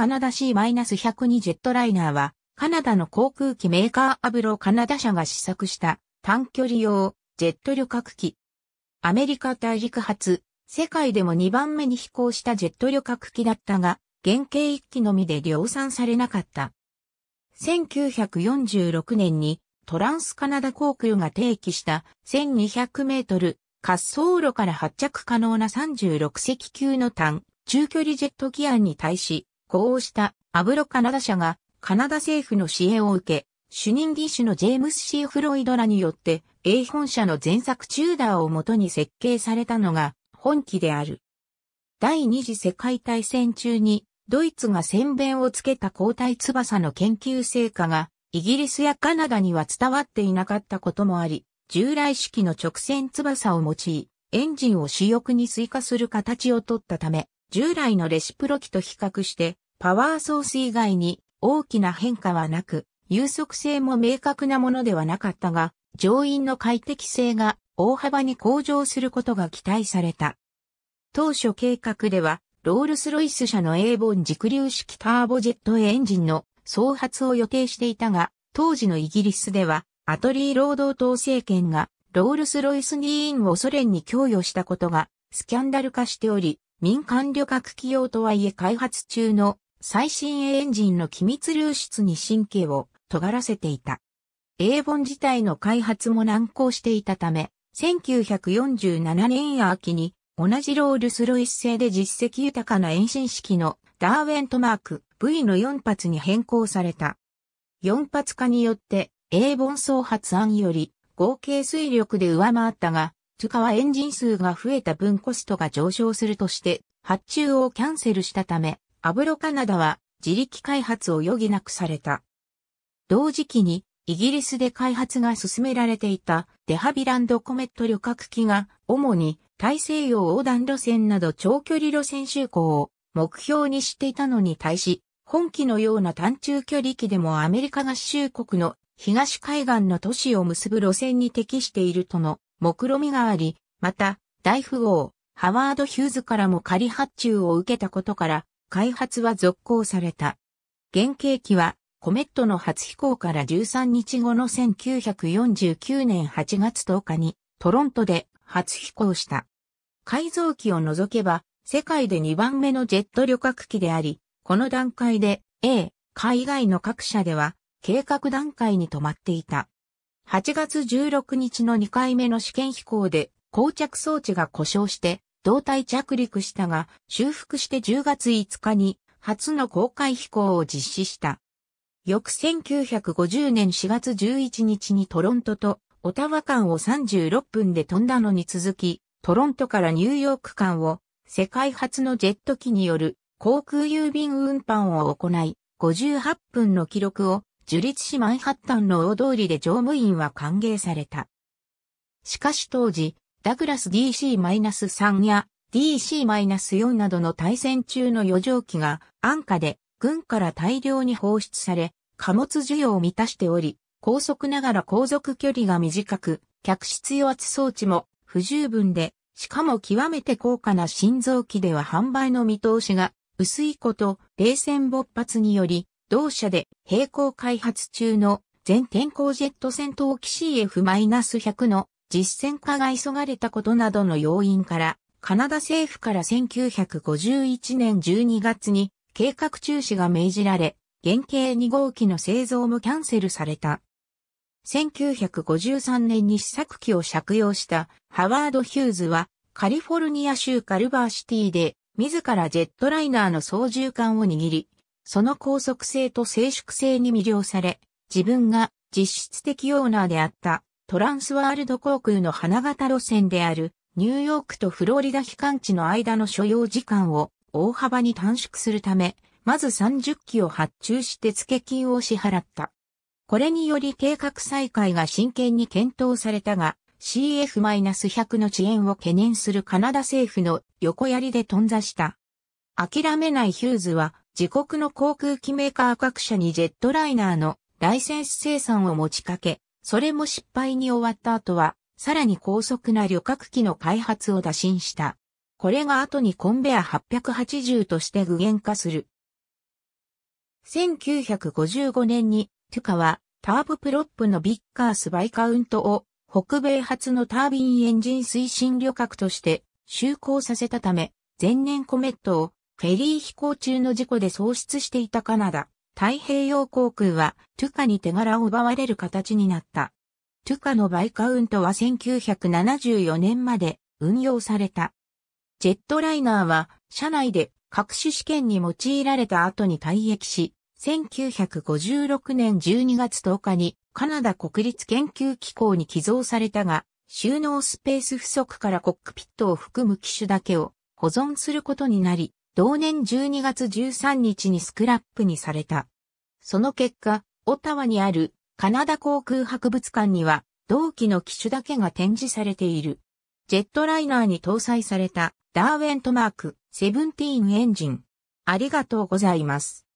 カナダ C-120 ジェットライナーは、カナダの航空機メーカーアブローカナダ社が試作した短距離用ジェット旅客機。アメリカ大陸発、世界でも2番目に飛行したジェット旅客機だったが、原型1機のみで量産されなかった。1946年にトランスカナダ航空が提起した1200メートル滑走路から発着可能な36隻級の単中距離ジェット機案に対しこうしたアブロカナダ社がカナダ政府の支援を受け、主任技師のジェームス・シー・フロイドらによって A 本社の前作チューダーをもとに設計されたのが本機である。第二次世界大戦中にドイツが宣弁をつけた交代翼の研究成果がイギリスやカナダには伝わっていなかったこともあり、従来式の直線翼を用い、エンジンを主翼に追加する形をとったため、従来のレシプロ機と比較してパワーソース以外に大きな変化はなく、有速性も明確なものではなかったが、乗員の快適性が大幅に向上することが期待された。当初計画では、ロールスロイス社の A ボン軸流式ターボジェットエンジンの創発を予定していたが、当時のイギリスでは、アトリー労働党政権が、ロールスロイス議員をソ連に供与したことが、スキャンダル化しており、民間旅客企業とはいえ開発中の最新鋭エンジンの機密流出に神経を尖らせていた。英本自体の開発も難航していたため、1947年秋に同じロールスロイス製で実績豊かな遠心式のダーウェントマーク V の4発に変更された。4発化によって英本総発案より合計水力で上回ったが、トゥカはエンジン数が増えた分コストが上昇するとして発注をキャンセルしたため、アブロカナダは自力開発を余儀なくされた。同時期にイギリスで開発が進められていたデハビランドコメット旅客機が主に大西洋横断路線など長距離路線就航を目標にしていたのに対し、本機のような短中距離機でもアメリカ合衆国の東海岸の都市を結ぶ路線に適しているとの目論みがあり、また大富豪ハワード・ヒューズからも仮発注を受けたことから、開発は続行された。原型機はコメットの初飛行から13日後の1949年8月10日にトロントで初飛行した。改造機を除けば世界で2番目のジェット旅客機であり、この段階で A、海外の各社では計画段階に止まっていた。8月16日の2回目の試験飛行で膠着装置が故障して胴体着陸したが、修復して10月5日に初の公開飛行を実施した。翌1950年4月11日にトロントとオタワ間を36分で飛んだのに続き、トロントからニューヨーク間を世界初のジェット機による航空郵便運搬を行い、58分の記録を樹立しマンハッタンの大通りで乗務員は歓迎された。しかし当時、ダグラス DC-3 や DC-4 などの対戦中の余剰機が安価で軍から大量に放出され、貨物需要を満たしており、高速ながら航続距離が短く、客室予圧装置も不十分で、しかも極めて高価な心臓機では販売の見通しが薄いこと冷戦勃発により、同社で並行開発中の全天候ジェット戦闘機 CF-100 の実践化が急がれたことなどの要因から、カナダ政府から1951年12月に計画中止が命じられ、原型2号機の製造もキャンセルされた。1953年に試作機を借用したハワード・ヒューズはカリフォルニア州カルバーシティで自らジェットライナーの操縦桿を握り、その高速性と静粛性に魅了され、自分が実質的オーナーであったトランスワールド航空の花形路線である、ニューヨークとフロリダ機関地の間の所要時間を大幅に短縮するため、まず30機を発注して付金を支払った。これにより計画再開が真剣に検討されたが、CF-100 の遅延を懸念するカナダ政府の横槍で頓挫した。諦めないヒューズは、自国の航空機メーカー各社にジェットライナーのライセンス生産を持ちかけ、それも失敗に終わった後は、さらに高速な旅客機の開発を打診した。これが後にコンベア880として具現化する。1955年に、トゥカはターボプロップのビッカースバイカウントを北米初のタービンエンジン推進旅客として就航させたため、前年コメットをフェリー飛行中の事故で喪失していたカナダ、太平洋航空はトゥカに手柄を奪われる形になった。トゥカのバイカウントは1974年まで運用された。ジェットライナーは社内で各種試験に用いられた後に退役し、1956年12月10日にカナダ国立研究機構に寄贈されたが、収納スペース不足からコックピットを含む機種だけを保存することになり、同年12月13日にスクラップにされた。その結果、オタワにあるカナダ航空博物館には同期の機種だけが展示されている。ジェットライナーに搭載されたダーウェントマーク17エンジン。ありがとうございます。